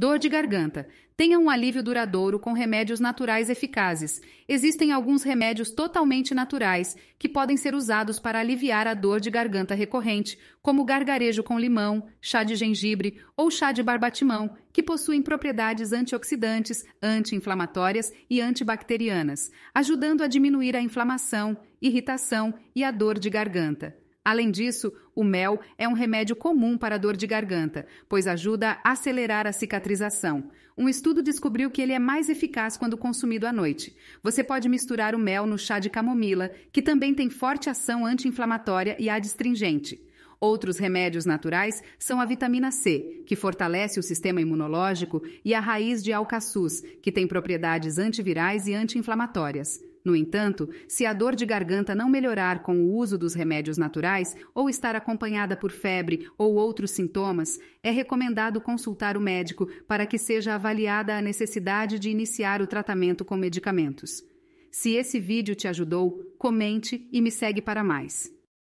Dor de garganta. Tenha um alívio duradouro com remédios naturais eficazes. Existem alguns remédios totalmente naturais que podem ser usados para aliviar a dor de garganta recorrente, como gargarejo com limão, chá de gengibre ou chá de barbatimão, que possuem propriedades antioxidantes, anti-inflamatórias e antibacterianas, ajudando a diminuir a inflamação, irritação e a dor de garganta. Além disso, o mel é um remédio comum para dor de garganta, pois ajuda a acelerar a cicatrização. Um estudo descobriu que ele é mais eficaz quando consumido à noite. Você pode misturar o mel no chá de camomila, que também tem forte ação anti-inflamatória e adstringente. Outros remédios naturais são a vitamina C, que fortalece o sistema imunológico, e a raiz de alcaçuz, que tem propriedades antivirais e anti-inflamatórias. No entanto, se a dor de garganta não melhorar com o uso dos remédios naturais ou estar acompanhada por febre ou outros sintomas, é recomendado consultar o médico para que seja avaliada a necessidade de iniciar o tratamento com medicamentos. Se esse vídeo te ajudou, comente e me segue para mais.